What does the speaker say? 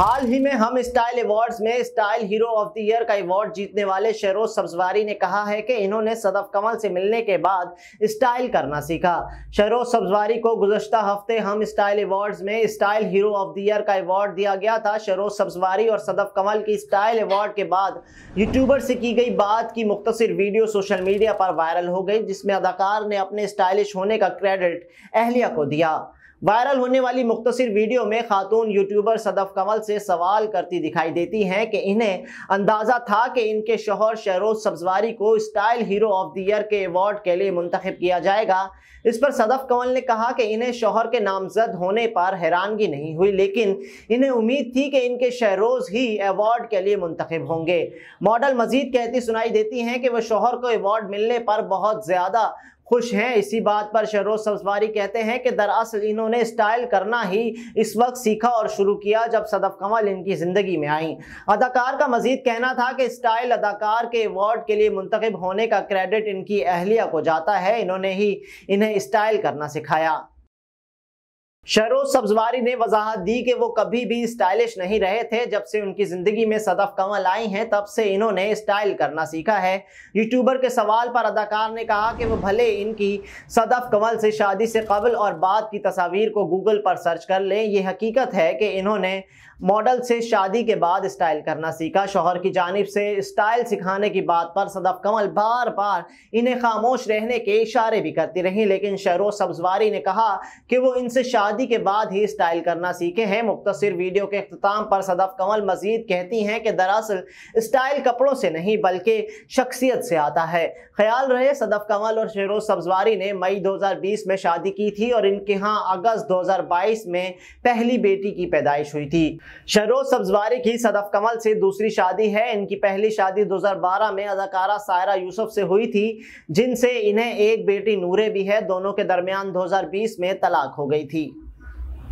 हाल ही में Hum style awards में style hero of the year का अवार्ड जीतने वाले शेरोज सब्जवारी ने कहा है कि इन्होंने सदफ कमल से मिलने के बाद स्टाइल करना सीखा शेरोज सब्जवारी को गुजशत हफ्ते हम स्टाइल अवार्ड्स में style hero of the year का अवार्ड दिया गया था शेरोज सब्जवारी और सदफ कमल की स्टाइल अवार्ड के बाद यूट्यूबर से की गई बात की मुख्तर वीडियो सोशल मीडिया पर वायरल हो गई जिसमें अदाकार ने अपने स्टाइलिश होने का क्रेडिट अहलिया को दिया वायरल होने वाली मुख्तर वीडियो में खातून यूट्यूबर सदफ कमल से सवाल करती दिखाई देती हैं कि इन्हें अंदाज़ा था कि इनके शोहर शहरोज सब्जवारी को style hero of the year के अवार्ड के लिए मुंतखब किया जाएगा इस पर सदफ कमल ने कहा कि इन्हें शोहर के नामजद होने पर हैरानगी नहीं हुई लेकिन इन्हें उम्मीद थी कि इनके शहरोज ही अवार्ड के लिए मुंतखब होंगे मॉडल मजीद कहती सुनाई देती हैं कि वह शोहर को अवार्ड मिलने पर बहुत ज़्यादा खुश हैं इसी बात पर शहरोज सब्जवारी कहते हैं कि दरअसल इन्होंने स्टाइल करना ही इस वक्त सीखा और शुरू किया जब सदफ कमल इनकी ज़िंदगी में आई अदाकार का मजीद कहना था कि स्टाइल अदाकार के अवार्ड के लिए मुंतखब होने का क्रेडिट इनकी अहलिया को जाता है इन्होंने ही इन्हें स्टाइल करना सिखाया शहरोज सब्जवारी ने वजाहत दी कि वो कभी भी स्टाइलिश नहीं रहे थे जब से उनकी जिंदगी में सदफ कंवल आई हैं तब से इन्होंने स्टाइल करना सीखा है यूट्यूबर के सवाल पर अदाकार ने कहा कि वो भले इनकी सदफ कंवल से शादी से कबल और बाद की तस्वीर को गूगल पर सर्च कर लें ये हकीकत है कि इन्होंने मॉडल से शादी के बाद स्टाइल करना सीखा शोहर की जानब से स्टाइल सिखाने की बात पर सदफ कंवल बार बार इन्हें खामोश रहने के इशारे भी करती रहीं लेकिन शहरोज सब्जवारी ने कहा कि वो इनसे शादी शादी के बाद ही स्टाइल करना सीखे हैं मुख्तर वीडियो के अख्ताम पर सदफ कंवल मजीद कहती हैं कि दरअसल स्टाइल कपड़ों से नहीं बल्कि शख्सियत से आता है ख्याल रहे सदफ कमल और शेरोज सब्जवारी ने मई 2020 में शादी की थी और इनके यहाँ अगस्त 2022 में पहली बेटी की पैदाइश हुई थी शहरोज सब्जवारी की सदफ कंवल से दूसरी शादी है इनकी पहली शादी बारह में अदाकारा सायरा यूसुफ से हुई थी जिनसे इन्हें एक बेटी नूरे भी है दोनों के दरमियान 2020 में तलाक हो गई थी